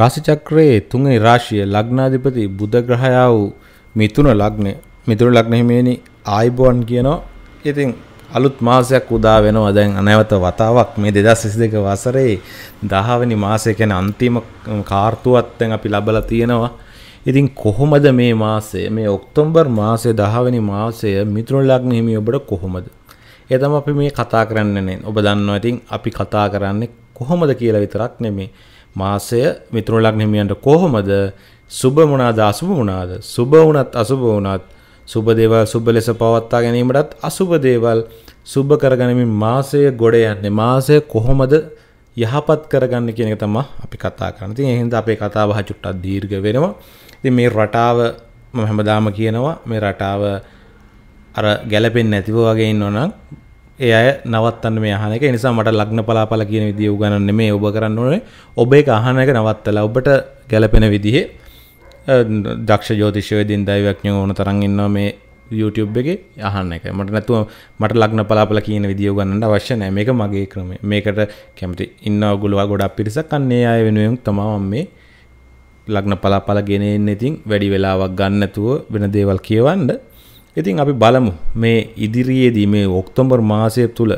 රාශිචක්‍රයේ තුන්වෙනි රාශිය ලග්නාධිපති බුධ ග්‍රහයා වූ මිථුන ලග්නය. මිථුන ලග්න හිමියනි ආයිබෝන් කියනවා. ඉතින් අලුත් මාසයක් උදා වෙනවා දැන් අනවත වතාවක් මේ 2022 වසරේ 10 වෙනි මාසය කියන්නේ අන්තිම කාර්තුවත් දැන් අපි ලබලා තියෙනවා. ඉතින් කොහොමද මේ මාසය මේ ඔක්තෝබර් මාසයේ 10 වෙනි මාසය මිථුන ලග්න හිමි ඔබට කොහොමද? ඒ තමයි අපි මේ කතා කරන්නේ. ඔබ දන්නවා ඉතින් අපි කතා කරන්නේ කොහොමද කියලා විතරක් නෙමෙයි. මාසය මිතුරු ලග්න හිමියන්ට කොහොමද සුබ මොනාද අසුබ මොනාද සුබ වුණත් අසුබ වුණත් සුබ දේවල් සුබ ලෙස පවත්වා ගැනීමටත් අසුබ දේවල් සුබ කරගනිමින් මාසය ගොඩ යන්නේ මාසය කොහොමද යහපත් කරගන්න කියන එක තමයි අපි කතා කරන්නේ. ඉතින් ඒ හින්දා අපේ කතාව චුට්ටක් දීර්ඝ වෙනවා. ඉතින් මේ රටාව මම හැමදාම කියනවා මේ රටාව අර ගැළපෙන්නේ නැතිව වගේ ඉන්නවනම් ඒ අය නවත්තන්න මේ අහන එක නිසා මට ලග්න පලාපල කියන විදිය උගන්න මේ ඔබ කරන්න ඕනේ ඔබ එක අහන එක නවත්තලා ඔබට ගැලපෙන විදිහේ දක්ෂ ජෝතිෂයෝදින් දෛවඥ ඕන තරන් ඉන්නවා මේ YouTube එක අහන්න එක මට නැතුව මට ලග්න පලාපල කියන විදිය ගන්නට අවශ්‍ය නෑ මේක මගේ ක්‍රමය මේකට කැමති ඉන්න ඔගුලවා ගොඩක් පිරිසක් අන්නේ අය වෙනුවෙන් තමා මේ ලග්න පලාපල ගෙන එන්න ඉතින් වැඩි වෙලාවක් ගන්නතුව වෙන දේවල් කියවන්න ඉතින් අපි බලමු මේ ඉදිරියේදී මේ ඔක්තෝබර් මාසය තුළ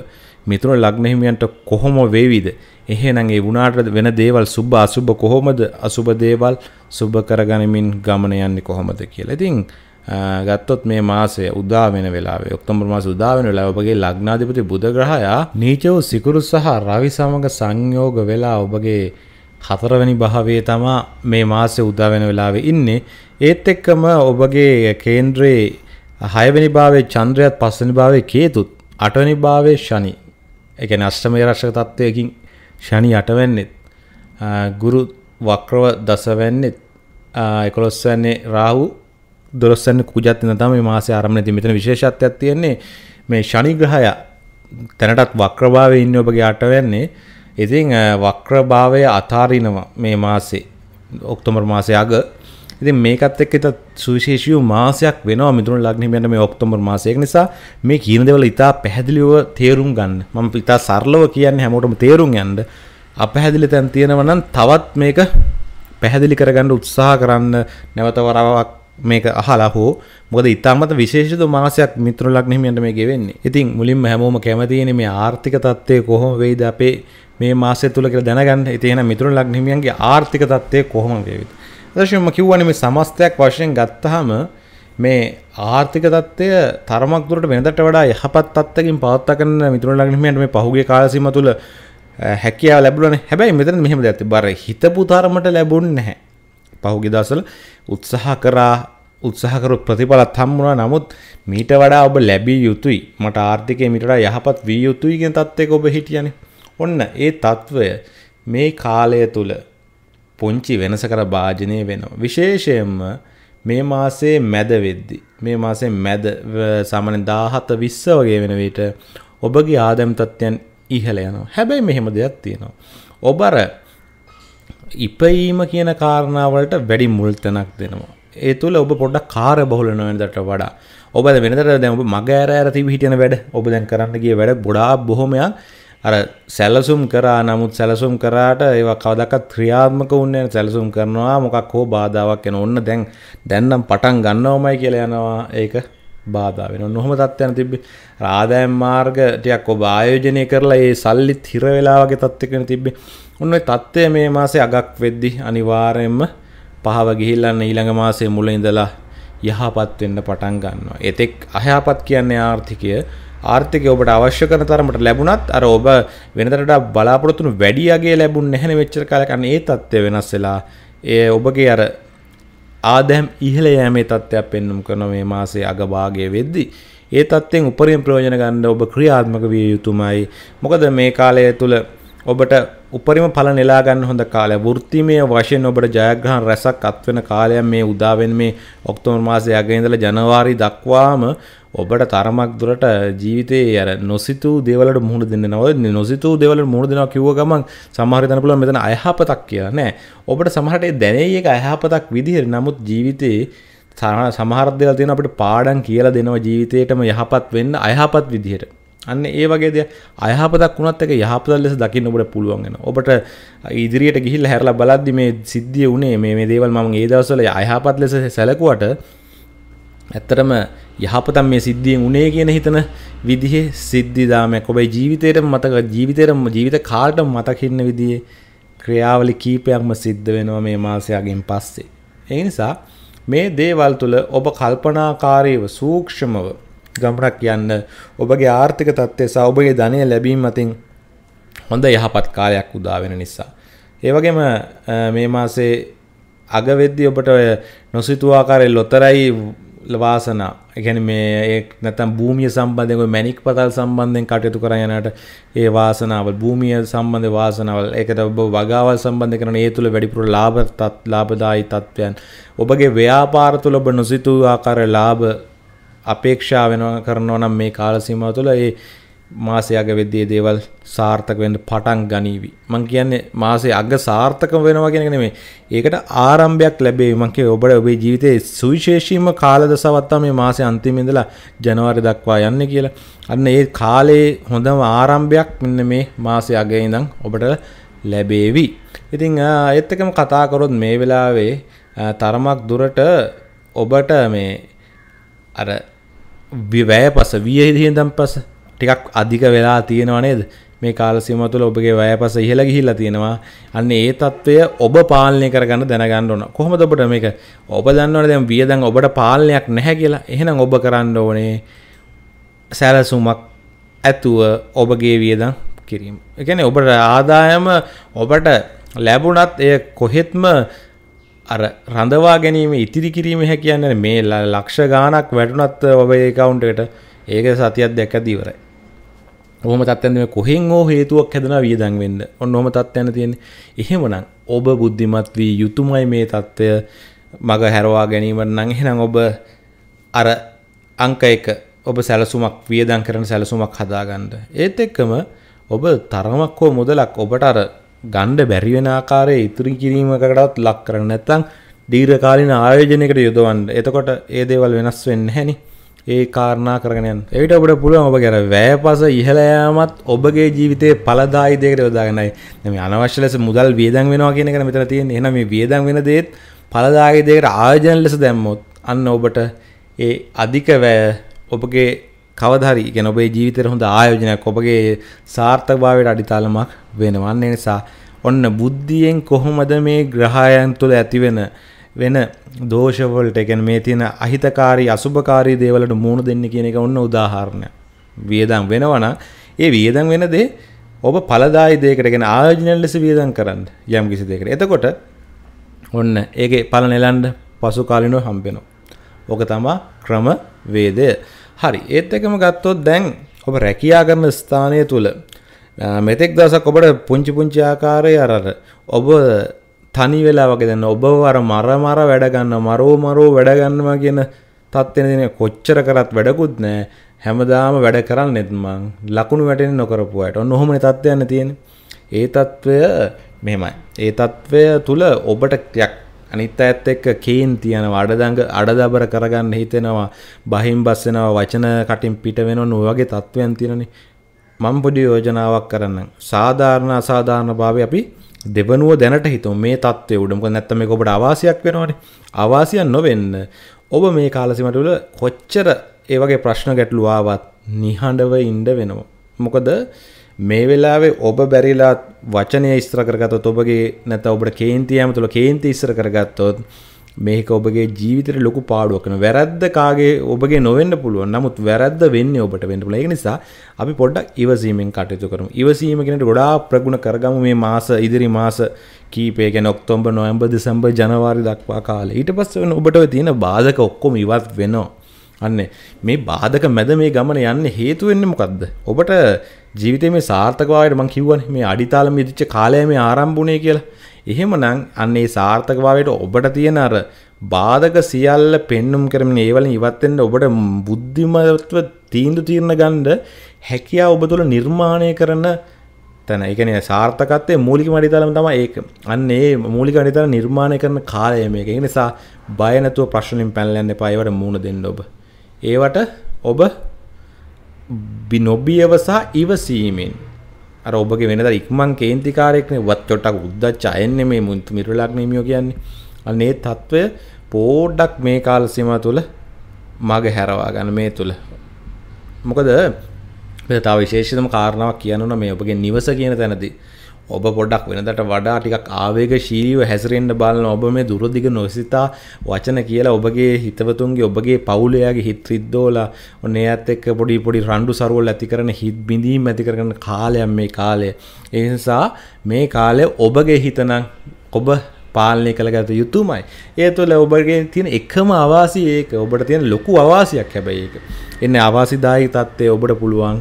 මිතුන ලග්නහිමියන්ට කොහොම වේවිද එහෙනම් ඒ වුණාට වෙන දේවල් සුබ අසුබ කොහොමද අසුබ දේවල් සුබ කරගනිමින් ගමන යන්නේ කොහොමද කියලා. ඉතින් ගත්තොත් මේ මාසය උදා වෙන වෙලාවේ ඔක්තෝබර් මාසය උදා වෙන වෙලාව ඔබගේ ලග්නාධිපති බුධ ග්‍රහයා නීචව සිකුරු සහ රවි සමග සංයෝග වෙලා ඔබගේ හතරවැනි භාවයේ තමා මේ මාසය උදා වෙන වෙලාවේ ඉන්නේ ඒත් එක්කම ඔබගේ කේන්ද්‍රයේ හයවැනි භාවේ චන්ද්‍රයත් පස්වනි භාවේ කේතුත් අටවැනි භාවේ ශනි. ඒ කියන්නේ අෂ්ටමයේ රසක තත්වයකින් ශනි අටවැන්නේත් ගුරු වක්‍රව දසවැන්නේත් 11 වැන්නේ රාහු 12 වැන්නේ කුජත් වෙන තමයි මේ මාසේ ආරම්භනේ. ඉතින් මෙතන විශේෂත්වයක් තියෙන්නේ මේ ශනි ග්‍රහය තැනටත් වක්‍රභාවයේ ඉන්නේ ඔබගේ අටවැන්නේ. ඉතින් වක්‍රභාවය අතාරිනවා මේ මාසේ ඔක්තෝබර් මාසේ අග ඉතින් මේකත් එක්ක ඉතත් සුවිශේෂී මාසයක් වෙනවා මිදුන ලග්න හිමියන්ට මේ ඔක්තෝබර් මාසය. ඒක නිසා මේ කියන දේවල් ඉතා පැහැදිලිව තේරුම් ගන්න. මම ඉතා සරලව කියන්නේ හැමෝටම තේරුම් යන්න. අපැහැදිලි තැන් තියෙනවා නම් තවත් මේක පැහැදිලි කරගන්න උත්සාහ කරන්න නැවත වරාවක් මේක අහලා හෝ මොකද ඉතාමත් විශේෂිත මාසයක් මිතුරු ලග්න හිමියන්ට මේක වෙන්නේ. ඉතින් මුලින්ම හැමෝම කැමතිනේ මේ ආර්ථික தත්ත්වය කොහොම වෙයිද අපේ මේ මාසය තුල කියලා දැනගන්න. ඉතින් එහෙනම් මිතුරු ලග්න හිමියන්ගේ ආර්ථික தත්ත්වය කොහොම වේවිද? දශම කිව්වන මේ සමස්තයක් වශයෙන් ගත්තහම මේ ආර්ථික තත්ත්වය තරමක් දුරට වෙනදට වඩා යහපත් තත්ත්වකින් පවත්වා කරන මිතුරු ලග්නහිමියන්ට මේ පහුගිය කාල සීම තුළ හැකියාව ලැබුණානේ. හැබැයි මෙතන මෙහෙම දෙයක් තිබ්බා. අර හිතපු තරමට ලැබුණේ නැහැ. පහුගිය දවස්වල උත්සාහ කරා උත්සාහ කරු ප්‍රතිඵලත් හම්බුණා. නමුත් මීට වඩා ඔබ ලැබිය යුතුයි. මට ආර්ථිකය මීට වඩා යහපත් විය යුතුයි කියන තත්ත්වයක ඔබ හිටියානේ. ඔන්න ඒ తত্ত্বය මේ කාලය තුළ පුංචි වෙනසකර භාජනය වෙනවා. විශේෂයෙන්ම මේ මාසේ මැද වෙද්දි. මේ මාසේ මැද සාමාන්‍ය 17 20 වගේ වෙන විට ඔබගේ ආදායම් තත්ත්වයන් ඉහළ යනවා. හැබැයි මෙහෙම දෙයක් තියෙනවා. ඔබ අර ඉපීම කියන කාරණාවලට වැඩි මුල් තැනක් දෙනවා. ඒ තුළ ඔබ පොඩ්ඩක් කාර බහුල නොවෙනදට වඩා ඔබ වෙනදට දැන් ඔබ මග ඇර ඇර තිබි හිටියන වැඩ ඔබ දැන් කරන්න ගිය වැඩ ගොඩාක් බොහොමයක් අර සැලසුම් කරා නමුත් සැලසුම් කරාට ඒවා කවදකත් ක්‍රියාත්මක උන්නේ සැලසුම් කරනවා මොකක් හෝ බාධාවක් එන ඔන්න දැන් දැන්නම් පටන් ගන්නවමයි කියලා යනවා ඒක බාධාව වෙන නොහොම තත්ත්වයන් තිබ්බේ ආදායම් මාර්ග ටිකක් ඔබ ආයෝජනය කරලා ඒ සල්ලිත් හිර වෙලා වගේ තත්ත්වයක තිබ්බේ ඔන්න ඔය තත්ත්වය මේ මාසේ අගක් වෙද්දි අනිවාර්යයෙන්ම පහව ගිහිල්ලා ඊළඟ මාසේ මුල ඉඳලා යහපත් වෙන්න පටන් ගන්නවා. එතෙක් අයහපත් කියන්නේ ආර්ථිකය ආර්ථික ඔබට අවශ්‍ය කරන තරමට ලැබුණත් අර ඔබ වෙනතරට බලාපොරොත්තුන වැඩියගේ ලැබුණ නැහැන වෙච්චර කාලකන්න ඒ තත්ත්වය වෙනස් වෙලා ඒ ඔබගේ අර ආදැම් ඉහළ යෑමේ තත්ත්වයක් පෙන්නුම් කරන මේ මාසේ අගභාගය වෙද්දි. ඒ තත්ත්වෙන් උපරිම ප්‍රයෝජන ගන්න ඔබ ක්‍රියාත්මක විය යුතුමයි. මොකද මේ කාලය තුළ ඔබට උපරිම පල නෙලාගන්න හොඳ කාලය වෘත්තිමය වශයෙන් ඔබට ජයග්‍රහන් රැසක් අත්වෙන කාලයක් මේ උදාවෙන් මේ ඔක්තෝබර් මාසයේ අග ඉඳලා ජනවාරි දක්වාම ඔබට තරමක් දුරට ජීවිතේ අර නොසිතූ දේවලට මුහුණ දෙන්න නව නොසිතූ දේවලට මුහුණ දෙනවා කිව්ව ගමන් සමහර තැන පුළුවන් මෙතන අයහපතක් කියලා නෑ ඔබට සමහරට ඒ දැනෙයි එක අයහපතක් විදිහට නමුත් ජීවිතේ සමහර දේවල් තියෙන අපිට පාඩම් කියලා දෙනවා ජීවිතේටම යහපත් වෙන්න අයහපත් විදිහට අන්න ඒ වගේ දෙයක් අයහපතක් වුණත් එක යහපත ලෙස දකින්න ඔබට පුළුවන් වෙනවා. ඔබට ඉදිරියට ගිහිල්ලා හැරලා බලද්දි මේ සිද්ධිය උනේ මේ මේ දේවල් මම ඒ දවස්වල අයහපත් ලෙස සැලකුවට ඇත්තරම යහපතම් මේ සිද්ධියෙන් උනේ කියන හිතන විදිහ සිද්ධිදාමයක් ඔබයි ජීවිතයට මතක ජීවිතරම ජීවිත කාල්ට මතකින්න විදිේ ක්‍රියාවලි කීපයක්ම සිද්ධ වෙනවා මේ මාසයගෙන් පස්සේ. ඒ නිසා මේ දේවල් තුළ ඔබ කල්පනාකාරීව සූක්ෂමව ගමනක් යන්න ඔබගේ ආර්ථික තත්ත්වය සහ ඔබගේ ධනය ලැබීම අතින් හොඳ යහපත් කාලයක් උදා වෙන නිසා. ඒ වගේම මේ මාසේ අග වෙද්දී ඔබට ඔය නොසිතුවාකාරයේ ලොතරැයි වාසනා එකැන මේ නැතම් භූමිය සම්බන්ධය මැනික් පතල් සම්බන්ධයෙන් කටයුතු කරයනට ඒ වාසනාවල් භූමිය සම්බන්ධ වාසනවල් එකට ඔබ වගාවල් සම්බන්ධ කරන ඒ තුළ වැඩිපුර ලාභ තත් ලාභදායි තත්ත්වයන් ඔබගේ ව්‍යාපාර තුළ ඔබ නොසිතූ ආකාර ලාභ අපේක්ෂා වෙන කරනවා නම් මේ කාලසීමාව තුළ ඒ මාසයග වෙද්දී දේවල් සාර්ථක වෙන්න පටන් ගනීවි. මං කියන්නේ මාසේ අග සාර්ථක වෙනවා කියන එක නෙමෙයි. ඒකට ආරම්භයක් ලැබෙයි. මං කියේ ඔබට ඔබේ ජීවිතයේ සුවිශේෂීම කාලදසාවක් තමයි මාසේ අන්තිමේ ඉඳලා ජනවාරි දක්වා යන්නේ කියලා. අන්න ඒ කාලේ හොඳම ආරම්භයක් මෙන්න මේ මාසේ අගේ ඉඳන් ඔබට ලැබේවි. ඉතින් ඒත් එකම කතා කරොත් මේ වෙලාවේ තරමක් දුරට ඔබට මේ අර විවැය පස වියහිදීඳන් පස ටිකක් අධික වෙලා තියෙනවනේද මේ කාලසිම තුළ ඔබගේ වයපස ඉහළ ගිහිල්ලා තියෙනවා අන්න ඒ తත්වය ඔබ පාලනය කරගන්න දැනගන්න ඕන කොහොමද ඔබට මේක ඔබ දන්නවනේ දැන් වියදම් ඔබට පාලනයක් නැහැ කියලා එහෙනම් ඔබ කරන්න ඕනේ සැලසුමක් ඇතුව ඔබගේ වියදම් කිරීම එකන ඔබට ආදායම ඔබට ලැබුණත් එය කොහෙත්ම අර රඳවා ගැනීම ඉතිරි කිරීම හැකියන්න මේ ලක්ෂ ගානක් වැටුනත් ඔබ ඒකවුන්ට එකට ඒක සතියක් දැක්ක දීවරයි ඔහම තත්යන් මේ කොහෙන් හෝ හේතුවක් හැදෙන වියදන් වෙන්න ඔන්න ඔහම තත්යන් තියෙන්නේ එහෙමනම් ඔබ බුද්ධිමත් වී යුතුයමයි මේ தত্ত্বය මග හැරවා ගැනීමට නම් එහෙනම් ඔබ අර අංක එක ඔබ සැලසුමක් වියදම් කරන සැලසුමක් හදාගන්න ඒත් එක්කම ඔබ තරමක් හෝ මුදලක් ඔබට අර ගණ්ඩ බැරි වෙන ආකාරයේ ඉතිරි කිරීමකටවත් ලක් කරන්න නැත්නම් දීර්ඝකාලීන ආයෝජනයකට යොදවන්න එතකොට ඒ දේවල් වෙනස් වෙන්නේ නැහැ නේ ඒ කාරණා කරගෙනයන් එවිට ඔබට පුළුවන් ඔබ ගැන වැෑපස ඉහලෑමත් ඔබගේ ජීවිතය පලදායිදයකට යොදාගෙනයි නම අනවශ්‍ය ලෙස මුදල් වියදන් වෙනවා කියන කර මෙතර තියෙන එනම වියදන් වෙන දේත් පලදාගේදයකට ආයජන ලෙස දැම්මොත් අන්න ඔබට ඒ අධික වැය ඔබගේ කවදරි ගැන ඔබේ ජීවිතර හොඳ ආයෝජනයක් ඔබගේ සාර්ථභාවයට අඩිතාලමක් වෙනවන්නේ නිසා ඔන්න බුද්ධියෙන් කොහොමද මේ ග්‍රහයන් තුළ ඇතිවෙන වෙන දෝෂවලට එකැන මේ තියෙන අහිතකාරී අසුභකාරී දේවලට මුණ දෙන්න කියන එක ඔන්න උදාහරණය. වියදම් වෙනවන ඒ වියදම් වෙන දේ ඔබ පලදායි දේකටගෙන ආයෝජනල් ලෙස වියදම් කරන්න යම් කිසි දෙකට. එතකොට ඔන්න ඒකේ පල නෙලන්ඩ පසු කාලිනෝ හම්බෙනවා. ඕක තමා ක්‍රම වේදය. හරි ඒත් එකම ගත්තොත් දැන් ඔබ රැකියා කරන ස්ථානය තුළ මෙතෙක් දවසක් ඔබට පුංචි පුංචි ආකාරය අරර ඔබ තනි වෙලා වගේ දැන් ඔබ අර මර මර වැඩ ගන්න මරෝ මරෝ වැඩ ගන්නවා කියන තත්ත්වෙන දින කොච්චර කරත් වැඩකුත් නෑ හැමදාම වැඩ කරන්නෙත් මං ලකුණු වැටෙන්නේ නොකරපු අයට ඔන්න ඔහොමනේ තත්ත්වයන් තියෙන්නේ ඒ తත්වය මෙහෙමයි ඒ తත්වය තුල ඔබට අනිත් අයත් එක්ක කේන් තියනවා අඩදඟ අඩදබර කරගන්න හිතෙනවා බහින් බස් වෙනවා වචන කටින් පිට වෙනවන වගේ තත්වයන් තියෙනනේ මම පොඩි යෝජනාවක් කරන්න සාධාරණ අසාධාරණ භාවය අපි දෙවනුව දැනට හිතු මේ තත්වය උඩමක නැත්තම මේ ඔබට අවාසියක් වෙනවානේ අවාසියන් නොවෙන්න ඔබ මේ කාලසිමටුල කොච්චර ඒවගේ ප්‍රශ්න ගැටලුවාවත් නිහඬව ඉන්ඩ වෙනවා. මොකද මේ වෙලාවේ ඔබ බැරිලා වචනය ස්ත්‍ර කරගතොත් ඔබගේ නැත ඔබට කේන්තියම තුළ කේන්ති ඉස්ත්‍ර කරගත්තොත් මේක ඔබගේ ජීවිතර ලොකු පාඩුවක්න වැරද්ද කාගේ ඔබගේ නොවෙන්න පුළුවන් නමුත් වැරද්ද වෙන්න ඔබට වෙන්ටපුල ඒ නිසා අපි පොඩ්ඩක් ඉවසීමෙන් කටයුතු කරම ඉවසීම කෙනට ගොඩා ප්‍රගුණ කරගම මේ මාස ඉදිරි මාස කීපේක නොක්තොම්බ නොයම්බ දෙසම්බ ජනවාරි දක්වා කාලේ ඊට පස්ස වන ඔබට තියෙන බාධක ඔක්කොම ඉවත් වෙනවා අන්න මේ බාධක මැද මේ ගමන යන්න හේතුවෙන්න මොකක්ද ඔබට ජීවිතේ මේ සාර්ථකවායට මං කිව්වන් මේ අඩිතාලම ඉදිච්ච කාලය මේ ආරම්භුණය කියලා එහෙමනම් අන්න ඒ සාර්ථකභාවයට ඔබට තියෙන අර බාධක සියල්ල පෙන්눔 කරමින් ඒවලින් ඉවත් වෙන්න ඔබට බුද්ධිමත්ව තීන්දුව తీරන ගන්න හැකියාව ඔබ තුළ නිර්මාණය කරන තැන. ඒ කියන්නේ සාර්ථකත්වයේ මූලිකම අඩිතාලම තමයි ඒක. අන්න ඒ මූලික අඩිතාල නිර්මාණය කරන කාලය මේක. ඒ නිසා බය නැතුව ප්‍රශ්න වලින් පැනලා යන්න එපා. ඒවට මූණ දෙන්න ඔබ. ඒවට ඔබ බිනොබියව සහ ඉවසීමෙන් අර ඔබගේ වෙනද ඉක්මන් කේන්තිකාරයෙක්නේ වත් චොට්ටක් උද්දච්ච අයන්නේ මේ මුන්තු මිරලක් නෙමියෝ කියන්නේ. අනේ తত্ত্বය පොඩ්ඩක් මේ කාල සීමා තුල මග හැරවා ගන්න මේ තුල. මොකද තව විශේෂතම කාරණාවක් කියන්න ඕන මේ ඔබගේ නිවස කියන තැනදී ඔබ පොඩක් වෙනදට වඩා ටිකක් ආවේග ශීලීව හැසිරෙන්න්න බලන ඔබ මේ දුරදිග නොසිතා වචන කියලා ඔබගේ හිතවතුන්ගේ ඔබගේ පවුලයාගේ හිත් රිද්දෝල ඔන්න ඇත් එක් පොඩි පොඩි රණ්ඩු සරුවල් ඇති කරන හිත් බිඳීම ඇති කරන කාලයම් මේ කාලය. එනිසා මේ කාලය ඔබගේ හිතනම් ඔබ පාලනය කළගත යුතුමයි. ඒ තුළ ඔබගේ තියෙන එකම අවාසි ඒක ඔබට තියෙන ලොකු අවාසියක් හැබැයි ඒක. එන්න අවාසිදායි තත්ත්වය ඔබට පුළුවන්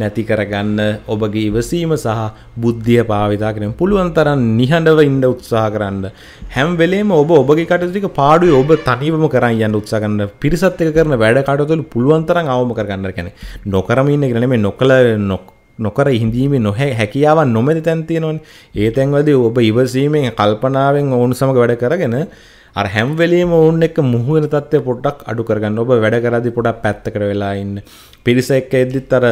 නැති කරගන්න ඔබගේ ඉවසීම සහ බුද්ධිය පාවිතා කරන පුළුවන් තරන් නිහඬව ඉන්ඩ උත්සාහ කරන්න හැම් වෙලේම ඔබ ඔබගේ කටතික පාඩු ඔබ තනිවම කරන්න යන්න උත්සාගන්න පිරිසත්ක කරන වැඩකටතුළ පුළුවන්තරන් අවම කරගන්න කැන නොකරමින්න කරන මේ නොකළ නොක් නොකර හිඳීමේ නොහැ හැකියාවන් නොමැති තැන්තියනොන් ඒ තැන්වදී ඔබ ඉවසීමෙන් කල්පනාවෙන් ඔවුන් සමඟ වැඩ කරගෙන අර හැම්වලේම ඔවුන් එක මුහුවන තත්ත්වය පොඩ්ඩක් අඩු කරගන්න ඔබ වැඩ කරදි පොඩක් පැත්තකර වෙලා ඉන්න පිරිස එක්ක එද්දිත් අර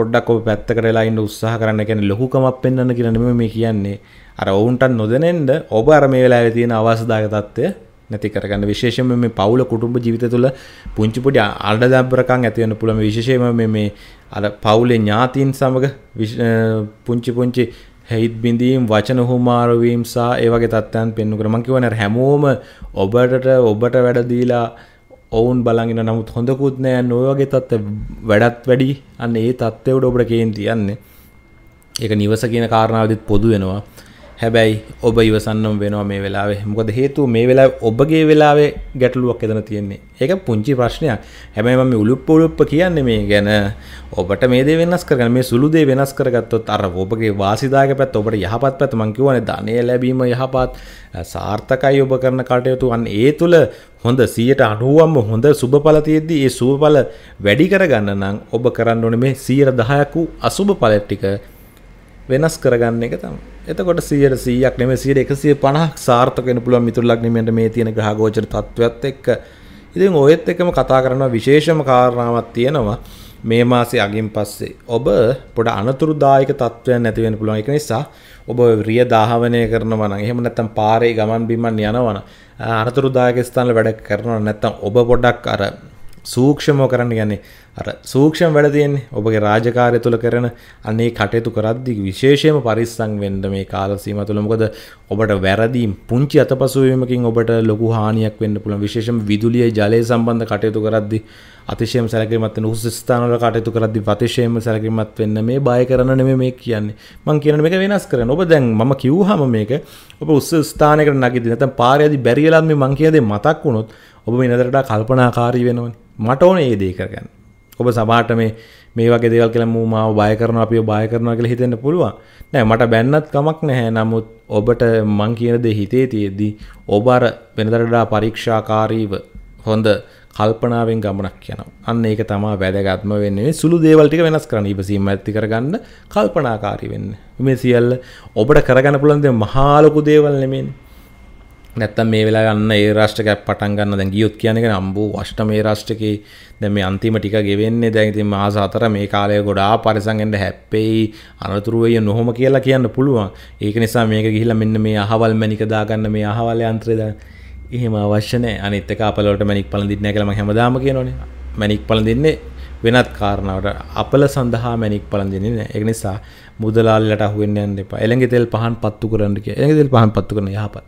පොඩ්ඩක් ඔබ පැත්තකරලා ඉන්න උත්සාහ කරන්න ගැන ලොකුකමක් පෙන්න්න කියනම මේ කියන්නේ අර ඔවුන්ටන් නොදනෙන්ට ඔබ අර මේ වෙලා තියෙන අවසදාග තත්වය නැති කරගන්න විශේෂම මේ පවුල කුටුම්ඹ ජීවිත තුළ පුංචි පොඩි අඩ දැබ්බරකම් ඇති වෙන පුළුවන් විශේෂයෙන්ම මේ මේ අර පවුලේ ඥාතීන් සමග පුංචි පුංචි හයිත් බිඳීම් වචන හුමාරු වීම සහ ඒ වගේ තත්ත්වයන් පෙන්වන කර මම කියවනේ හැමෝම ඔබට ඔබට වැඩ දීලා ඔවුන් බලගෙන නමුත් හොඳකුත් නෑ නොවගේ තත්ත වැඩත් වැඩි අන්න ඒ තත්ත්වවට ඔබට කේන් තියන්නේ ඒක නිවස කියන කාරණාවදත් පොදු වෙනවා හැබැයි ඔබ ඉවසන්නම් වෙනවා මේ වෙලාවේ මොකද හේතු මේ වෙලා ඔබගේ වෙලාවේ ගැටලුවක් එදන තියෙන්නේ ඒක පුංචි ප්‍රශ්නයක් හැබැයි මම උලුප් උලුප්ප කියන්නේ මේ ගැන ඔබට මේ දේ වෙනස් කරගන්න මේ සුළු දේ වෙනස් කරගත්තොත් අර ඔබගේ වාසිදායක පැත්ත ඔබට යහපත් පැත්ත මං කියවනේ ධනය ලැබීම යහපත් සාර්ථකයි ඔබ කරන කටයුතු අන්න ඒ තුල හොඳ 90%ම හොඳ සුබඵල තියෙද්දි ඒ සුබඵල වැඩි කරගන්න නම් ඔබ කරන්න ඕනේ මේ 10%ක අසුබ ඵල ටික වෙනස් කරගන්න එක තම එතකොට සියට සීයක් නෙම සියට එකසිය පණහක් සාර්ථකෙන පුළුවන් මිතුරලක්නීමට මේ තියෙන ග්‍රහගෝචර තත්ත්වත් එක්ක ඉතින් ඔයත් එකම කතා කරනවා විශේෂම කාරණාවක් තියෙනවා මේ මාසේ අගින් පස්සේ ඔබ පොඩ අනතුරුදායක තත්ත්වයන් නැති වෙන්න පුළුවන් ඒක නිසා ඔබ රිය දාහවනය කරනවා නම් එහෙම නැත්නම් පාරේ ගමන් බිමන් යනවා නම් අනතුරුදායක ස්ථානවල වැඩ කරනවා නැත්නම් ඔබ පොඩක් අර සූක්ෂමෝ කරන්න ගැන්නේ අර සූක්ෂම වැඩ තියෙන්නේ ඔබගේ රාජකාරය තුළ කරන අනේ කටයුතු කරද්දි විශේෂයෙන්ම පරිස්සම් වෙන්න මේ කාල සීමාව තුළ මොකද ඔබට වැරදීම් පුංචි අතපසුවීමකින් ඔබට ලොකු හානියක් වෙන්න පුළුවන් විශේෂයෙන්ම විදුලිය ජලය සම්බන්ධ කටයුතු කරද්දි අතිශයම සැලකිලිමත් වෙන උසස් ස්ථානවල කටයුතු කරද්දී අතිශයම සැලකිලිමත් වෙන්න මේ බය කරන නෙමෙයි මේ කියන්නේ. මම කියන්නේ මේක වෙනස් කරන්න. ඔබ දැන් මම කිව්වහම මේක ඔබ උසස් ස්ථානයකට නැගිදී නැත්නම් පාරේදී බැරියලා මේ මම කියන දේ මතක් වුණොත් ඔබ මේ නතරට කල්පනාකාරී වෙනවනේ. මට ඕන ඒ දේ කරගන්න. ඔබ සමහරට මේ මේ වගේ දේවල් කියලා මම මාව බය කරනවා අපිව බය කරනවා කියලා හිතෙන්න පුළුවන්. නෑ මට බැන්නත් කමක් නැහැ. නමුත් ඔබට මං කියන දේ හිතේ තියෙද්දි ඔබ අර වෙනදට වඩා පරීක්ෂාකාරීව හොඳ කල්පනාවෙන් ගමනක් යනවා. අන්න ඒක තමයි වැදගත්ම වෙන්නේ. සුළු දේවල් ටික වෙනස් කරන්න ඉවසීම ඇති කරගන්න කල්පනාකාරී වෙන්න. මේ සියල්ල ඔබට කරගන්න පුළුවන් දේ මහා ලොකු දේවල් නෙමෙයි. නැත්තම් මේ වෙලා ගන්න ඒ රාෂ්ටකයක් පටන් ගන්න දැන් ගියොත් කියන්නේ නම්බු වෂ්ට මේ රාෂ්ටකේ දැන් මේ අන්තිම ටික ගෙවෙන්නේ දැන් ඉතින් මාස හතර මේ කාලය ගොඩාක් පරිසම් වෙන්න හැප්පෙයි අනතුරු වෙයි නොහොම කියලා කියන්න පුළුවන් ඒක නිසා මේක ගිහිල්ලා මෙන්න මේ අහවල් මැනික දාගන්න මේ අහවල් යන්ත්‍රය දාන්න එහෙම අවශ්‍ය නැහැ අනිත් එක අපල වලට මැනික් පළඳින්නේ නැහැ කියලා මම හැමදාම කියනෝනේ මැනික් පළඳින්නේ වෙනත් කාරණාවට අපල සඳහා මැනික් පලඳින්නේ නැහැ. ඒක නිසා මුදලාලිලට අහු වෙන්න යන්න එපා. එළඟ තෙල් පහන් පත්තු කරන්න කියලා. එළඟ තෙල් පහන් පත්තු කරන යහපත්.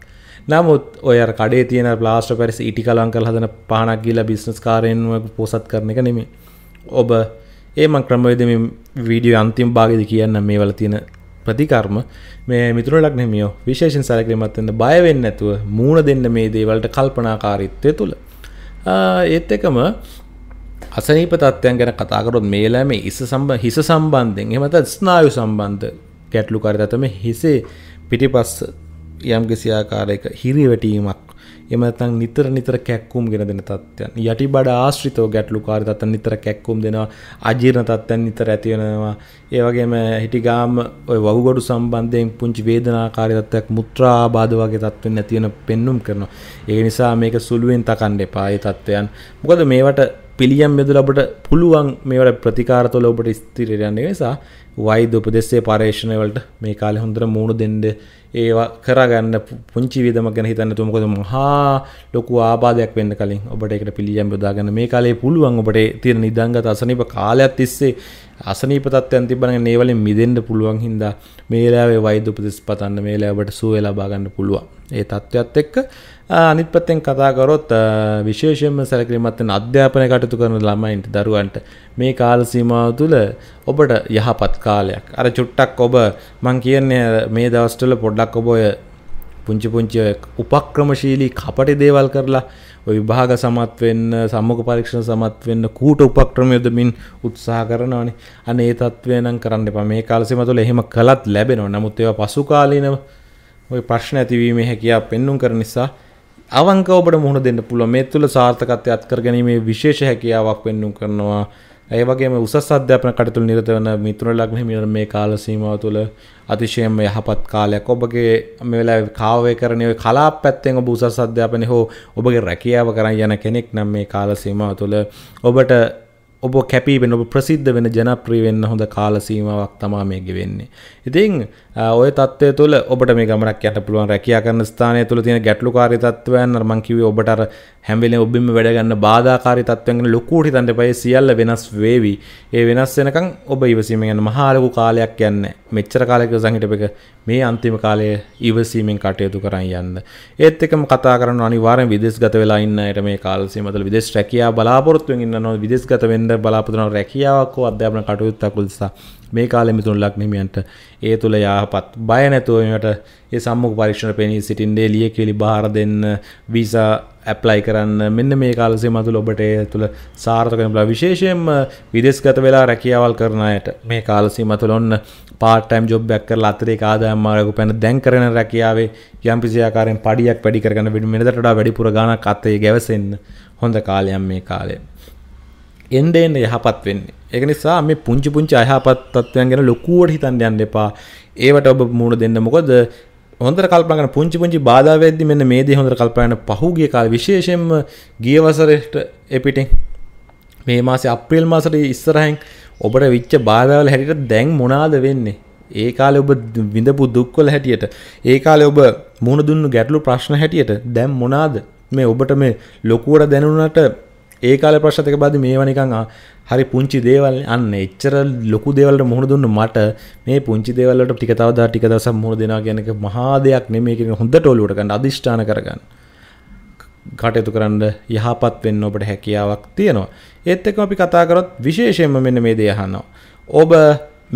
නමුත් ඔය කඩේ තියෙන ප්ලාස්ට පැරිස ඉටි කලංකල් හදන පහනක් ගිල බිස්නස් කාරයෙන්ුව පොසත් කරන එක නෙමේ ඔබ ඒම ක්‍රමවේදම වීඩියෝ අන්තිම් භාගද කියන්න මේ වල තියෙන ප්‍රතිකර්ම මේ මිතුරලක් නෙමියෝ විශේෂෙන් සැලකිරීමත්වෙන්න බයවෙන්න ඇතුව මූුණ දෙන්න මේ දේවලට කල්පනාකාරීත්වය තුළ ඒත් එකම අසනීප තත්ත්වයන් ගැන කතාකරොත් මේලෑම ඉස සම්බ හිස සම්බන්ධයෙන් එමත ස්නායු සම්බන්ධ ගැටලු කරතම හිසේ පිටිපස්ස යම් කිසි ආකාරයක හිරිවැටීමක් එමතන් නිතර නිතර කැක්කුම් ගෙන දෙන තත්ත්වයන් යටි බඩ ආශ්‍රිතව ගැටලු කාරි තත්ත නිතර කැක්කුම් දෙනවා අජීර්ණ තත්ත්වයන් නිතර ඇතිවෙනවා ඒවගේම හිටිගාම ඔය වහුගොඩු සම්බන්ධයෙන් පුංචි වේදනාකාරි තත්ත්වයක් මුත්‍රාබාධ වගේ තත්ත්වෙන් නැතිවෙන පෙන්නුම් කරනවා ඒ නිසා මේක සුළුවෙන් තකන්න එපා ඒ තත්ත්වයන් මොකද මේවට පිළියම් යොදල ඔබට පුළුවන් මේවට ප්‍රතිකාරතුල ඔබට ස්තිරයන්නේ නිසා වෛද්‍ය උපදෙස්සේ පර්ේෂණවලට මේ කාලේ හොඳට මූුණු දෙන්න ඒවා කරගන්න පුංචි විදම ගැන හිතන්න තුමකොද මහා ලොකු ආබාධයක් වෙන්න කලින් ඔබට එකට පිළියම් යොදාගන්න මේ කාලේ පුළුවන් ඔබට තියෙන නිදංගත අසනීප කාලයක් තිස්සේ අසනීප තත්ත්වයන් තිබ්බනම් මේ වලින් මිදෙන්න පුළුවන් හින්දා මේ වෙලාවේ වෛද්‍ය උපදෙස් පතන්න මේ වෙලාවට සුවය ලබා ගන්න පුළුවන්. ඒ තත්ත්වයත් එක්ක අනිත් පැත්තෙන් කතා කරොත් විශේෂයෙන්ම සැලකිලිමත් වෙන අධ්‍යාපනය කටයුතු කරන ළමයින්ට දරුවන්ට මේ කාල සීමාව තුළ ඔබට යහපත් කාලයක්. අර චුට්ටක් ඔබ මං කියන්නේ මේ දවස්වල පොඩ්ඩක් ඔබ ඔය පුංචි පුංචි උපක්‍රමශීලී කපටි දේවල් කරලා විභාග සමත් වෙන්න සම්මක පරීක්ෂණ සමත් වෙන්න කූට උපක්‍රම යොදමින් උත්සාහ කරනවානේ අන්න ඒ තත්ත්වය නම් කරන්න එපා මේ කාලසීම තුළ එහෙම කළත් ලැබෙනවා නමුත් ඒවා පසුකාලීනව ওই ප්‍රශ්න ඇතිවීමේ හැකියාව පෙන්눔 කරන නිසා අවංකව ඔබට මුහුණ දෙන්න පුළුවන් මේ තුළ සාර්ථකත්වයක් කර ගැනීමේ විශේෂ හැකියාවක් පෙන්눔 කරනවා ඒවගේ උසස් අධ්‍යාපන කටතුළ නිරත වන මිතුර ලක්න මිර මේ කාල සීමාව තුළ අතිශයම යහපත් කාලයක් ඔබගේ මෙවෙලා කාවය කරනය කලා පැත්තෙන් ඔබ උසස් අධ්‍යාපනය හෝ ඔබගේ රැකියාව කරන්න යන කෙනෙක් නම් මේ කාල සීමාව තුළ ඔබට ඔබ කැපීෙන් ඔබ ප්‍රසිද්ධ වෙන ජනප්‍රීවෙන්න හොඳ කාලසීමාවක් තමා මේකි වෙන්නේ. ඉතිං ඔය තත්වය තුළ ඔබට මේ ගමක් යට පුළුවන් රැකයා කරන ස්ථානය තුළ තියෙන ගැටලු කාරිතත්වයන් මංකිවේ ඔබට හැම්වෙල ඔබිම වැඩගන්න බාධකාරි තත්වගෙන ලොකුට තන්ට පය සියල්ල වෙනස් වේවි ඒ වෙනස් වෙනකං ඔබ ඉවසීමෙන් මහාලකු කාලයක් යන්න මෙච්චර කාලයක සංහිටපක මේ අන්තිම කාලය ඉවසීමෙන් කටයුතු කරන්න යන්න ඒත් එකම කතා කරන අනිවාරෙන් විදෙස් ගත වෙලා ඉන්නයට මේ කාලසීමතල විදෙස් රැකයා බලාපොරත්තුවෙන් ඉන්න නො විදෙස් ගත වෙන්න බලාපොරන රැකියාවක්කෝ අධ්‍යාපන කටයුත්තක් නිසා මේ කාලෙ මිතුන් ලක්නමියන්ට ඒ තුළ යහපත් බය නැතුවීමට ඒ සම්මුඛ පරීක්ෂණ පෙනී සිටින්නේ ලිය කෙලි බාර දෙන්න වීසා ඇප්ලයි කරන්න මෙන්න මේ කාලසේ මතු ඔබට තුළ සාර්ථකන බලා විශේෂයෙන් විදෙස්ගත වෙලා රැකියාවල් කරනයට මේ කාලසි මතුළ ඔන්න පාටම් ජොබ්බැක් කර අතරේ ආදායම්මාරකු පැන දැන් කරන රැකියාවේ යම්පිසියාකාරෙන් පඩියක් වැඩි කරන විට මෙදටට වැඩිපුර ගණක් අත්තේ ගැවසෙන් හොඳ කාලයම් මේ කාලය. එන්ඩ එන්න යහපත් වෙන්නේ එක නිසා මේ පුංචි පුංචි අයහපත් තත්වයන් ගැන ලොකුවට හිතන් යන්න එපා ඒවට ඔබ මුණ දෙන්න මොකද හොඳට කල්පන පුංචි පුංචි බාධාවවෙද්දි මෙන්න මේ දේ හොඳට කල්පයන පහුගේ කාල විශේෂයෙන්ම ගිය වසරට එපිටෙන් මේ මාසේ අප්‍රිල් මාසට ඉස්සරහෙන් ඔබට විච්ච බාධාවල හැටියට දැන් මොනාද වෙන්නේ ඒ කාලේ ඔබ විඳපු දුක්වල හැටියට ඒ කාලේ ඔබ මුහුණ දුන්නු ගැටලු ප්‍රශ්න හැටියට දැන් මොනාද මේ ඔබට මේ ලොකුවට දැනුණාට ඒ කාලේ ප්‍රශ්නත් එක බාද මේවා නිකන් හරි පුංචි දේවල් අන්න එච්චර ලොකු දේවල්ට මුහුණ දුන්න මට මේ පුංචි දේවල්ලට ටික තවදා ටික දවසක් මුහුණ දෙනවා කියන එක මහා දෙයක් නෙමෙයි කියන හොඳට ඔලුවට ගන්න අදිෂ්ඨාන කරගන්න. කටයුතු කරන්න යහපත් වෙන්න ඔබට හැකියාවක් තියෙනවා. ඒත් එක්කම අපි කතා කරොත් විශේෂයෙන්ම මෙන්න මේ දේ අහනවා. ඔබ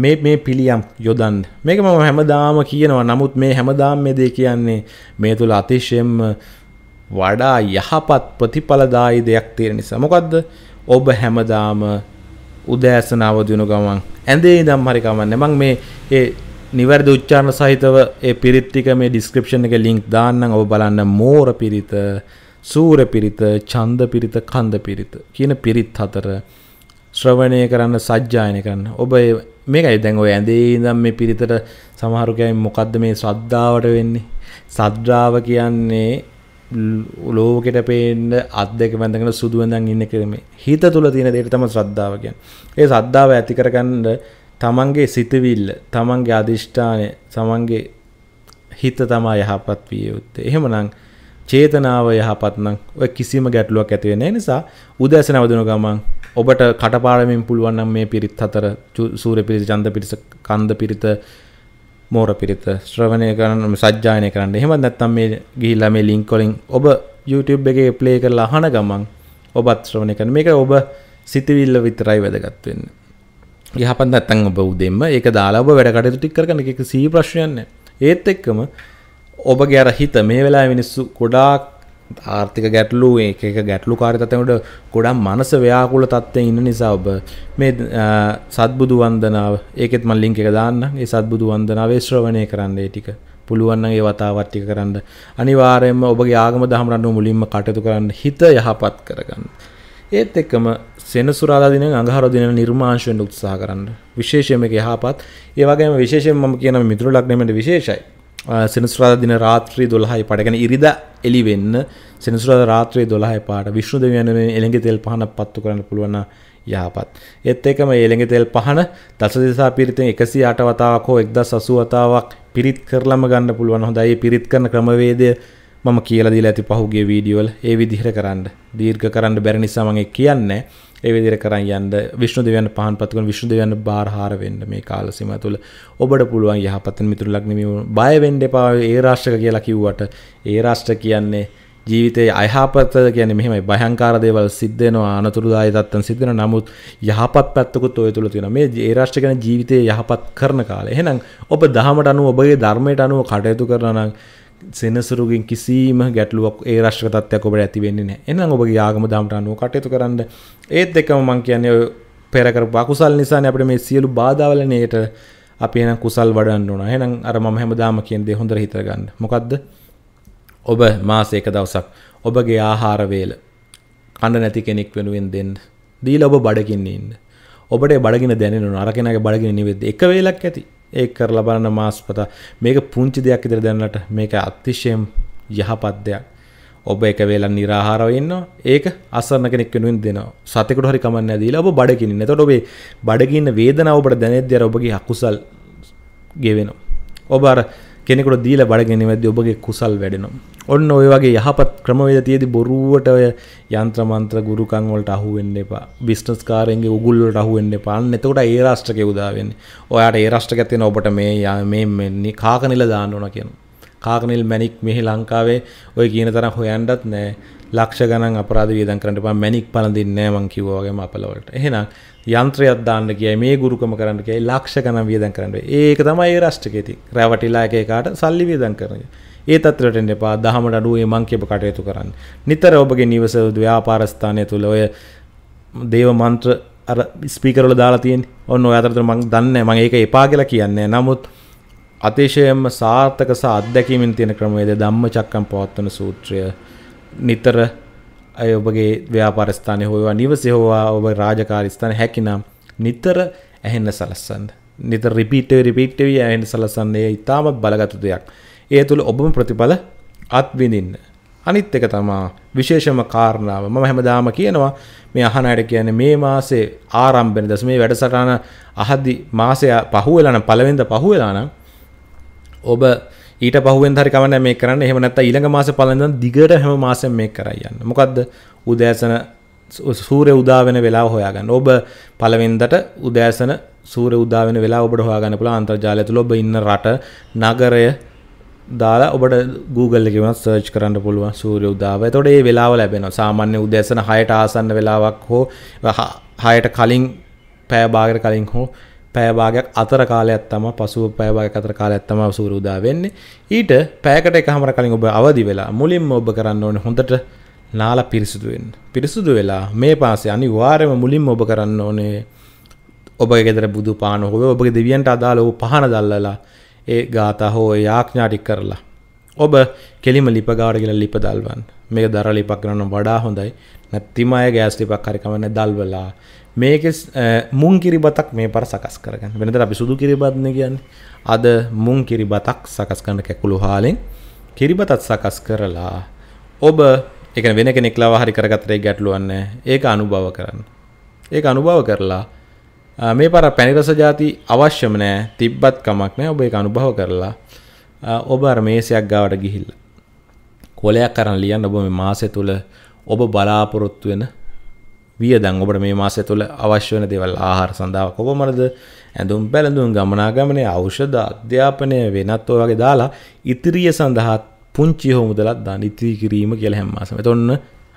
මේ මේ පිළියම් යොදන් මේක මම හැමදාම කියනවා නමුත් මේ හැමදාම මේ දේ කියන්නේ මේ තුළ අතිශයෙන්ම වඩා යහපත් ප්‍රතිඵලදායි දෙයක් තියෙන නිසා මොකද්ද ඔබ හැමදාම උදෑසන අවදිනු ගමන් ඇඳේ ඉඳන් හරි කමන්නේ මම මේ ඒ නිවැරදි උච්චාරණ සහිතව ඒ පිරිත් ටික මේ ඩිස්ක්‍රිප්ෂන් එකේ ලින්ක් දාන්නම් ඔබ බලන්න මෝර පිරිත සූර පිරිත ඡන්ද පිරිත කන්ද පිරිත කියන පිරිත් හතර ශ්‍රවණය කරන්න සජ්ජායනය කරන්න ඔබ මේකයි දැන් ඔය ඇඳේ ඉඳන් මේ පිරිතට සමහරු කියන්නේ මොකද්ද මේ ශ්‍රද්ධාවට වෙන්නේ සද්ධාව කියන්නේ ලෝකෙට පේන්න අත් දෙක බැඳගෙන සුදුවෙන්දන් ඉන්න කිරීමේ හිත තුළ තියෙන දෙයට තම ශ්‍රද්ධාව කියන්නේ ඒ ශ්‍රද්ධාව ඇති කරගන්න තමන්ගේ සිතවිල්ල තමන්ගේ අදිෂ්ඨානය තමන්ගේ හිත තමයි යහපත් විය යුත්තේ එහෙමනම් චේතනාව යහපත් නම් ඔය කිසිම ගැටලුවක් ඇති වෙන්නේ නිසා උදෑසන වදින ගමන් ඔබට කටපාඩමින් පුළුවන් නම් මේ පිරිත් හතර සූර්ය පිරිස, චන්ද පිරිස, කන්ද පිරිත මෝර පිරිත ශ්‍රවණය කරන්න සජ්ජායනය කරන්න එහෙම නැත්තම් මේ ගිහිල්ලා මේ ලින්ක් වලින් ඔබ YouTube එකේ ප්ලේ කරලා අහන ගමන් ඔබත් ශ්‍රවණය කරන මේක ඔබ සිතවිල්ල විතරයි වැදගත් වෙන්නේ. යහපත් නැත්තම් ඔබ උදෙන්ම ඒක දාලා ඔබ වැඩ කටයුතු ටික කරගෙන ඒක සී ප්‍රශ්නයක් නැහැ. ඒත් එක්කම ඔබගේ අර හිත මේ වෙලාවේ මිනිස්සු ගොඩාක් ආර්ථික ගැටලු ඒක ගැටලු කාරිතතකට ගොඩා මනස ව්‍යාකුල තත්ත්වය ඉන්න නිසා ඔබ මේ සත්බුදු වන්දනාව ඒකෙත් මල් ලිංක එක දාන්න ඒ සත්බුදු වන්දනාවේ ශ්‍රවණය කරන්න ඒ ටික පුළුවන් නම් ඒ වතාවත් ටික කරන්න අනිවාර්යයෙන්ම ඔබගේ ආගම දහම රටුව මුලින්ම කටයුතු කරන්න හිත යහපත් කරගන්න ඒත් එක්කම සෙනසුරාදා දිනෙන් අඟහරු දිනෙන් නිර්මාංශ වෙන්න උත්සාහ කරන්න විශේෂයෙන්ම යහපත් ඒ වගේම විශේෂයෙන්ම මම කියන මිතුරු ලග්නෙමෙන් විශේෂයි සෙනසුරාද දින රාත්‍රී දොළහයි පටගැන ඉරිද එලිවෙන්න සෙනසුරාද රාත්‍රයේ දොළහයි පාට විශ්ුද වයන එළඟ තෙල් පහන පත්තු කරන්න පුළුවන්න යහපත් එත් එකම එළඟ තෙල් පහන දස දෙසා පිරිතෙන් එකසි අට වතාවක් හෝ එක්ද සසුවතාවක් පිරිත් කරලම ගන්න පුළුවන් හොඳයි පිරිත් කරන ක්‍රමවේදය මම කියලදී ඇති පහුගේ වීඩියෝල් ඒ විදිහර කරන්න දීර්ඝ කරන්න බැරි නිසාමගේ කියන්නේ ඒවිදිර කරන්න යන්න විශ්ණු දෙවන්න පහන් පතුකන විශ්ු දෙවන්න බාරහාර වෙන්න මේ කාලසිම තුළ ඔබට පුළුවන් යහපතන් මිතුර ලක්නම බයවෙන්ඩ පා ඒ රාශ්්‍රක කියලා කිව්වට ඒ රාෂ්ට කියන්නේ ජීවිතයේ අයහපත කියන මෙහෙමයි භයංකාර දේවල් සිද්ධනවා අනතුරුදාය තත්තන් සිද්ධන නමුත් යහපත් පැත්තකුත් ඔය තුළ තියෙන මේ ඒරාෂ්ට ගැන ජීවිතය යහපත් කරන කාලේ එහෙනම් ඔබ දහමට අනුව ඔබගේ ධර්මයට අනුව කටයුතු කරන නම් සෙනසුරුගෙන් කිසිීම ගැටලුවක් ඒ රශ්්‍ර තත්යක් ඔබට ඇතිවෙන්නේ නෑ එන්න ඔබගේ ආගම දමට අනුව කටයුතු කරන්න ඒත් එකම මං කියන්නේ පෙරකර බකුසල් නිසා අපට මේ සියලු බාධාවලනයට අපි එන කුසල් වඩන්න ඕන එහෙනම් අර මම හැමදාම කියන දේ හොඳට හිතගන්න මොකද්ද ඔබ මාසයක දවසක් ඔබගේ ආහාර වේල කන්න නැති කෙනෙක් වෙනුවෙන් දෙන්න දීලා ඔබ බඩගින්න ඉන්න ඔබට බඩගින දැනෙනවා අර කෙනාගේ බඩගින නිවෙද්දී එක වේලක් ඇති ඒ කරලා බලන්න මාස්පතා මේක පුංචි දෙයක් ඉදිරිය දැනලට මේක අතිශයම යහපත් දෙයක් ඔබ එක වේලන් නිරාහාරව ඉන්නවා ඒක අසරණ කෙනෙක් වෙනුවෙන් දෙනවා සතෙකුට හරි කමක් නැහැ දීලා ඔබ බඩගිනින්න එතකොට ඔබේ බඩගින්න වේදනාව ඔබට දැනෙද්දී අර ඔබගේ අකුසල් ගෙවෙනවා ඔබ අර කෙනෙකුට දීලා බඩගෙන වැද්දී ඔබගේ කුසල් වැඩෙනවා ඔන්න ඔය වගේ යහපත් ක්‍රමවේද තියෙදි බොරුවට ඔය යන්ත්‍ර මන්ත්‍ර ගුරුකම් වලට අහු වෙන්න එපා. බිස්නස් කාරයන්ගේ උගුල් වලට අහු වෙන්න එපා. අන්න එතකොට ඒ රාෂ්ට්‍රකේ උදා වෙන්නේ. ඔයාට ඒ රාෂ්ට්‍රකයක් තියෙන ඔබට මේ මේ කාකනිල දාන්න ඕන කියනවා. කාකනිල් මැනික් මෙහි ලංකාවේ ඔය කියන තරම් හොයන්නත් නෑ. ලක්ෂ ගණන් අපරාධ වියදම් කරන්න එපා මැණික් පළඳින්නේ නැහැ මං කිව්වා වගේම අපලවලට. එහෙනම් යන්ත්‍රයක් දාන්න කියයි මේ ගුරුකම කරන්න කියයි ලක්ෂ ගණන් වියදම් කරන්න. ඒක තමයි ඒ රාෂ්ට්‍රකේ තියෙන්නේ. රැවටිලා එක එකාට සල්ලි වියදම් කරන එක. ඒ තත්ත්වයට එන්න එපා. දහමට අඩුවේ මං කියප කටයුතු කරන්න. නිතර ඔබගේ නිවස ව්‍යාපාර ස්ථානය තුල ඔය දේව මන්ත්‍ර අර ස්පීකරල දාලා තියෙන ඔන්න අතරතර මං දන්න මං ඒක එපා කියලා කියන්නේ නමුත් අතිශයම සාර්ථක සහ අත්දැකීමෙන් තියෙන ක්‍රමවේද ධම්ම චක්කම් පවත්වන සූත්‍රය නිතර අය ඔබගේ ව්‍යාපාරස්ථානය හෝවා නිවසේ හෝවා ඔබ රාජකාරිස්ථාන හැකිනම් නිතර ඇහෙන්න සලස්සන්න නිත රිපිටේ රිපිට්ටවී ඇහෙන් සලසන්නේ ඉතාමත් බලගතු දෙයක් ඒ තුළ ඔබම ප්‍රතිඵල අත්විඳින්න අනිත් එක තමා විශේෂම කාරණාව මම හැමදාම කියනවා මේ අහනයට කියන මේ මාසේ ආරම්භෙන දස මේ වැඩසටාන අහදි මාසය පහුවෙලාන පළවෙද පහුවෙලානම් ඔබ ඊට පහුවෙන් හරි කමන්න මේ කරන්න එහෙම නැත්ත ඊළඟ මාස පලඳන් දිගට හැම මාසෙන් මේ කරයන්න මොකක්ද උදෑසන සූරය උදාවෙන වෙලා හොයාගන්න ඔබ පළවෙන්දට උදෑසන සූර උදාවෙන වෙලා ඔබට හොයාගන්න පුළ අන්තර්ජාලය තුළ ඔබ ඉන්න රට නගරය දාලා ඔබට Google එකේ වුණත් සර්ච් කරන්න පුළුවන් සූර්ය උදාව. එතකොට මේ වෙලාව ලැබෙනවා. සාමාන්‍ය උදෑසන 6ට ආසන්න වෙලාවක් හෝ 6ට කලින් පැය භාගයකට කලින් හෝ පෑභාගයක් අතර කාලයක් තම පසුව පෑභාගයක් අතර කාලයක් තම සූරුදා වෙන්නේ ඊට පෑකට එකහමර කලින් ඔබ අවදි වෙලා මුලින්ම ඔබ කරන්න ඕනේ හොඳට නාලා පිරිසුදු වෙන්න. පිරිසුදු වෙලා මේ පාසේ අනිවාර්යයෙන්ම මුලින්ම ඔබ කරන්න ඕනේ ඔබගේ ගෙදර බුදු පාන හොවේ ඔබගේ දෙවියන්ට අදාළ ඔබ පහන දැල්ලලා ඒ ගාථා හෝ යාඥා ටික කරලා ඔබ කෙලිම ලිප ගාවට ගිහලා ලිප දල්වන්න. මේක දර ලිපක් කරන්න වඩා හොඳයි. නැත්නම් අය ගෑස් ලිපක් හරි කමන්නේ දල්වලා මේක මුං කිරිබතක් මේ පර සකස් කරගන්න වෙනද අපි සුදු කිරිබත්න කියන්න අද මුං කිරිබතක් සකස් කරන්න කැකුළු හාලෙන් කිරිබතත් සකස් කරලා ඔබ එක වෙන කෙනෙක් ලාවාහරි කරගතරේ ගැටලුවන්න ඒක අනුභව කරන්න ඒක අනුභව කරලා මේ පර පැනිරස ජාති අවශ්‍යම නෑ තිබ්බත් කමක් නෑ ඔබ එක අනුභව කරලා ඔබ අර්මේසයක් ගාවට ගිහිල්ල කොලයක් කරන්න ලියන්න ඔබ මේ මාසය තුළ ඔබ බලාපොරොත්තු වෙන වියදන් ඔබට මේ මාසය තුළ අවශ්‍ය වන දේවල් ආහාර සඳහා කොපමණද ඇඳුම් පැළඳුම් ගමනාගමනය ඖෂධ අධ්‍යාපනය වෙනත් ඔය වගේ දාලා ඉතිරිය සඳහා පුංචි හොමුදලක් දාන ඉතිරි කිරීම කියලා හැම මාසෙම. එතොන්න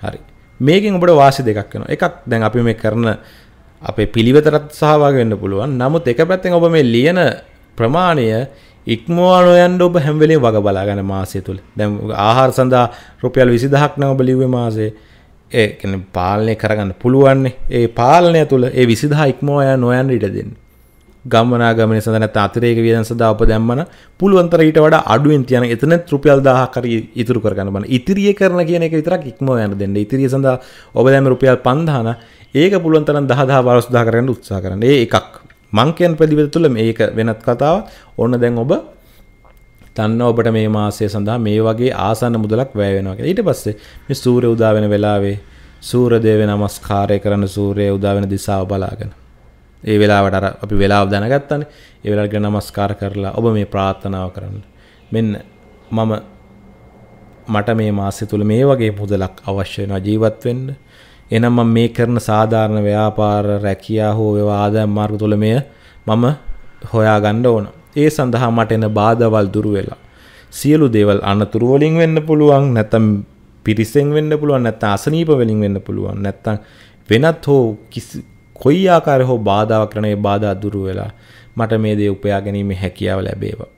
හරි. මේකෙන් ඔබට වාසි දෙකක් වෙනවා. එකක් දැන් අපි මේ කරන අපේ පිළිවෙතට සහභාගී වෙන්න පුළුවන්. නමුත් එක පැත්තෙන් ඔබ මේ ලියන ප්‍රමාණය ඉක්මවා නොයන්ඩ ඔබ හැම්වෙලේ වග බලාගන්න මාසය තුළ දැම් ආහාර සඳහා රුපියල් විසිදහක් නව බලිවේ මාසේ ඒන පාලනය කරගන්න පුළුවන්නේ ඒ පාලනය තුළ ඒ විසිදා ඉක්මෝය නොයන් ඉට දෙන්න ගමනාගමන සඳන අතරේක වියදන් සදා අප දැම්මන පුළුවන්තර ඊට වඩ අඩුවෙන් තියන එතන රුපියල් දාහකර ඉතුරු කරගන්න බන ඉතිරිය කරන කියන එක විතරක් ඉක්ම යන දෙන්න ඉතිරිය සඳහා ඔබ දැම රුපියල් පන්ධාන ඒක පුළුවන්තරන් දහදා වරස්දා කරන්න උත්සා කරන්න ඒ එකක් මංකයන් ප්‍රදිවිත තුළ මේක වෙනත් කතාව ඔන්න දැන් ඔබ තන්න ඔබට මේ මාසය සඳහා මේ වගේ ආසන්න මුදලක් වැය වෙනවා කියලා. ඊට පස්සේ මේ සූර්ය උදා වෙන වෙලාවේ සූර්ය දේව නමස්කාරය කරන සූර්ය උදා වෙන දිශාව බලාගෙන. ඒ වෙලාවට අර අපි වෙලාව දැනගත්තානේ. ඒ වෙලාවට නමස්කාර කරලා ඔබ මේ ප්‍රාර්ථනාව කරන්න. මෙන්න මම මට මේ මාසය තුළ මේ වගේ මුදලක් අවශ්‍ය වෙනවා ජීවත් වෙන්න. එනම් මම මේ කරන සාධාරණ ව්‍යාපාර රැකියාව හෝ වේවා ආදායම් මාර්ග තුළ මෙය මම හොයාගන්න ඕන. ඒ සඳහා මට එන බාධවල් දුරු වෙලා. සියලු දේවල් අනතුරු වලින් වෙන්න පුළුවන් නැත්නම් පිරිසෙන් වෙන්න පුළුවන් නැත්නම් අසනීප වලින් වෙන්න පුළුවන් නැත්නම් වෙනත් හෝ කොයි ආකාර හෝ බාධාවක් කරන ඒ බාධා දුරු වෙලා මට මේ දේ උපයා ගැනීමේ හැකියාව ලැබේවා.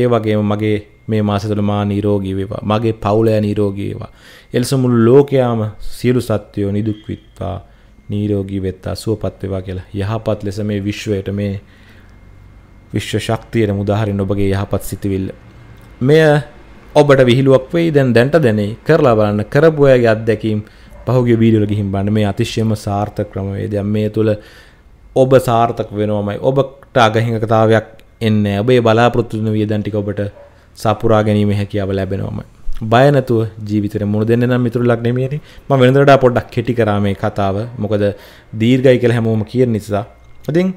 ඒ වගේම මගේ මේ මාසතුළ මා නිරෝගී වේවා මගේ පවුලය නිරෝගී වේවා එලසමුළු ලෝකයාම සියලු සත්වයෝ නිදුක් විත්වා නිරෝගී වෙත්තා සුවපත් වේවා කියලා යහපත් ලෙස මේ විශ්වයට මේ විශ්ව ශක්තියට මුදාහරින් ඔබගේ යහපත් සිතිවිල්ල. මෙය ඔබට විහිළුවක් වෙයි දැන් දැන්ට දැනේ කරලා බලන්න කරපු අයගේ අත්දැකීම් පහුගිය වීඩියෝ වල ගිහින් බලන්න මේ අතිශයම සාර්ථක ක්‍රමවේදයක්. මේ තුල ඔබ සාර්ථක වෙනවමයි. ඔබට අගහිඟකතාවයක් එන්නේ. ඔබේ බලාපොරොත්තු වෙන වියදම් ටික ඔබට සපුරා ගැනීම හැකියාව ලැබෙනවමයි. බය නැතුව ජීවිතේ මුණ දෙන්න නම් මිතුරුලක් නෙමෙයිනේ. මම වෙනද වඩා පොඩ්ඩක් කෙටි කරා මේ කතාව. මොකද දීර්ඝයි කියලා හැමෝම කියන නිසා. ඉතින්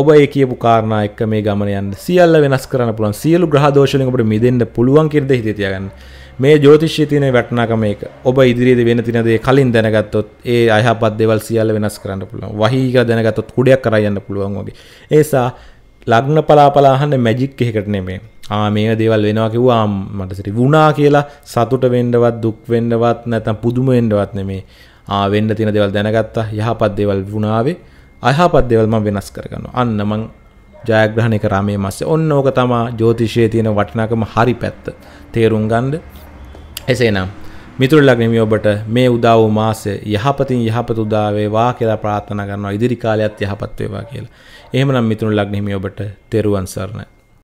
ඔබ ඒ කියපු කාරණා එක්ක මේ ගමන යන්න සියල්ල වෙනස් කරන්න පුළුවන් සියලු ග්‍රහ දෝෂවලින් ඔබට මිදෙන්න පුළුවන් කියලා හිතේ තියාගන්න. මේ ජ්‍යොතිෂයේ තියෙන වටිනාකම ඒක. ඔබ ඉදිරියේදී වෙන තියෙන දේ කලින් දැනගත්තොත් ඒ අයහපත් දේවල් සියල්ල වෙනස් කරන්න පුළුවන්. වහීක දැනගත්තොත් කුඩයක් කරා යන්න පුළුවන් වගේ. ඒ නිසා ලග්න පලාපලා අහන්න මැජික් එකකට නෙමෙයි. ආ මේ දේවල් වෙනවා කිව්වා මට සිරි වුණා කියලා සතුට වෙන්නවත් දුක් වෙන්නවත් නැත්නම් පුදුම වෙන්නවත් නෙමේ ආ වෙන්න තියෙන දේවල් දැනගත්තා යහපත් දේවල් වුණාවේ අයහපත් දේවල් මම වෙනස් කරගන්නවා. අන්න මං ජයග්‍රහණය කරා මේ මාසේ. ඔන්න ඕක තමයි ජ්‍යොතිෂයේ තියෙන වටිනාකම හරි පැත්ත. තේරුම් ගන්න. එසේනම් මිතුර ලග්නමි ඔබට මේ උදා වූ මාසය යහපතින් යහපත උදා වේවා කියලා ප්‍රාර්ථනා කරනවා. ඉදිරි කාලයත් යහපත් වේවා කියලා. එහෙමනම් මිතුර ලග්නමි ඔබට තෙරුවන් සරණයි.